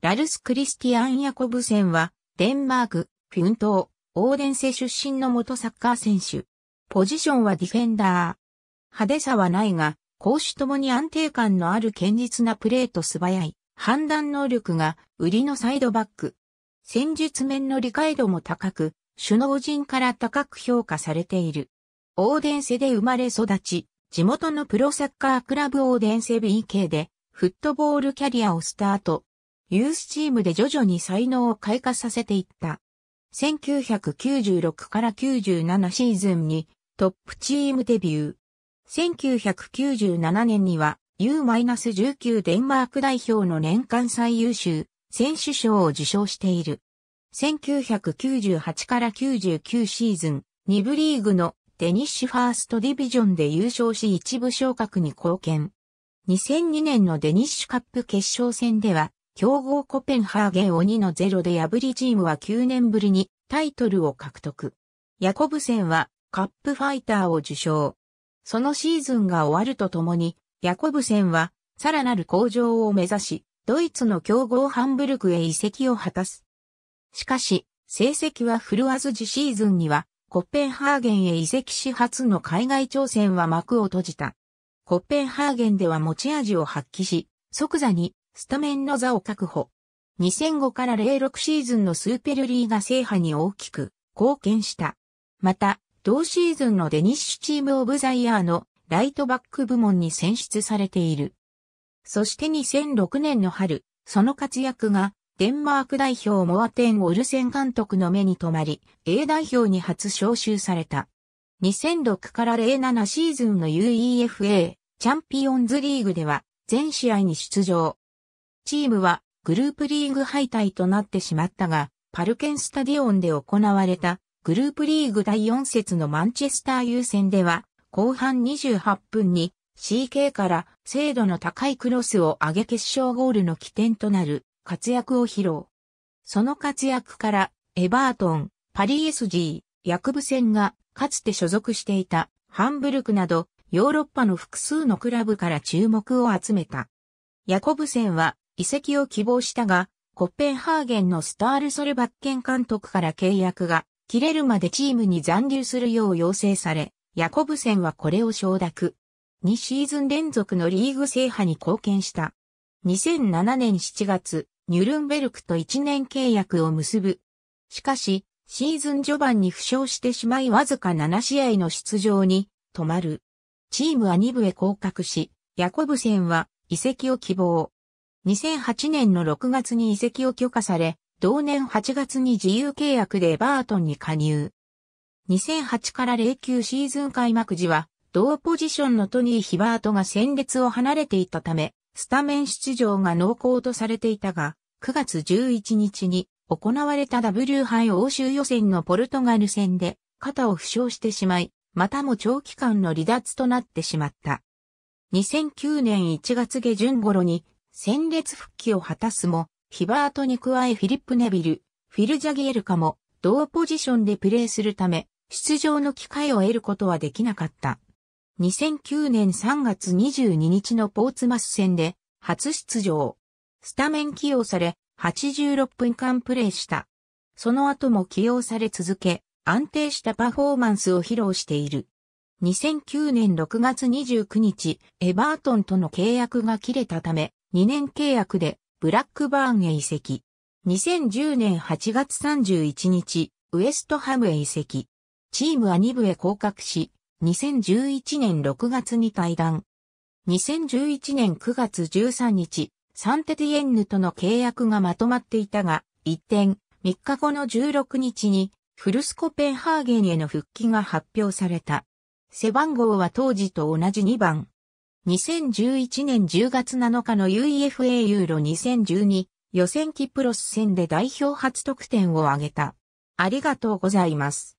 ラルス・クリスティアン・ヤコブセンは、デンマーク、フュン島、オーデンセ出身の元サッカー選手。ポジションはディフェンダー。派手さはないが、攻守ともに安定感のある堅実なプレーと素早い判断能力が売りのサイドバック。戦術面の理解度も高く、首脳陣から高く評価されている。オーデンセで生まれ育ち、地元のプロサッカークラブオーデンセ BK でフットボールキャリアをスタート。ユースチームで徐々に才能を開花させていった。1996から97シーズンにトップチームデビュー。1997年には U-19 デンマーク代表の年間最優秀選手賞を受賞している。1998から99シーズン、2部リーグのデニッシュファーストディビジョンで優勝し一部昇格に貢献。2002年のデニッシュカップ決勝戦では強豪コペンハーゲンを2の0で破りチームは9年ぶりにタイトルを獲得。ヤコブセンはカップファイターを受賞。そのシーズンが終わるとともに、ヤコブセンはさらなる向上を目指し、ドイツの強豪ハンブルクへ移籍を果たす。しかし、成績は振るわず次シーズンには、コッペンハーゲンへ移籍し初の海外挑戦は幕を閉じた。コッペンハーゲンでは持ち味を発揮し、即座にスタメンの座を確保。2005から06シーズンのスーペルリーガ制覇に大きく貢献した。また、同シーズンのデニッシュチームオブザイヤーのライトバック部門に選出されている。そして2006年の春、その活躍がデンマーク代表モアテン・オルセン監督の目に留まり、A 代表に初招集された。2006から07シーズンの UEFA チャンピオンズリーグでは全試合に出場。チームはグループリーグ敗退となってしまったが、パルケンスタディオンで行われたグループリーグ第4節のマンチェスター優先では、後半28分に CK から精度の高いクロスを上げ決勝ゴールの起点となる活躍を披露。その活躍からエバートン、パリ SG、ヤクブ戦がかつて所属していたハンブルクなどヨーロッパの複数のクラブから注目を集めた。ヤコブセンは移籍を希望したが、コッペンハーゲンのスタール・ソルバッケン監督から契約が切れるまでチームに残留するよう要請され、ヤコブセンはこれを承諾。2シーズン連続のリーグ制覇に貢献した。2007年7月、ニュルンベルクと1年契約を結ぶ。しかし、シーズン序盤に負傷してしまいわずか7試合の出場に止まる。チームは2部へ降格し、ヤコブセンは移籍を希望。2008年の6月に移籍を許可され、同年8月に自由契約でエバートンに加入。2008から09シーズン開幕時は、同ポジションのトニー・ヒバートが戦列を離れていたため、スタメン出場が濃厚とされていたが、9月11日に行われた W 杯欧州予選のポルトガル戦で肩を負傷してしまい、またも長期間の離脱となってしまった。2009年1月下旬頃に戦列復帰を果たすも、ヒバートに加えフィリップ・ネビル、フィル・ジャギエルカも同ポジションでプレーするため、出場の機会を得ることはできなかった。2009年3月22日のポーツマス戦で初出場。スタメン起用され、86分間プレーした。その後も起用され続け、安定したパフォーマンスを披露している。2009年6月29日、エバートンとの契約が切れたため、2年契約でブラックバーンへ移籍。2010年8月31日、ウエストハムへ移籍。チームは2部へ降格し、2011年6月に退団。2011年9月13日、サンテティエンヌとの契約がまとまっていたが、一転、3日後の16日に、フルスコペンハーゲンへの復帰が発表された。背番号は当時と同じ2番。2011年10月7日の UEFA ユーロ2012予選キプロス戦で代表初得点を挙げた。ありがとうございます。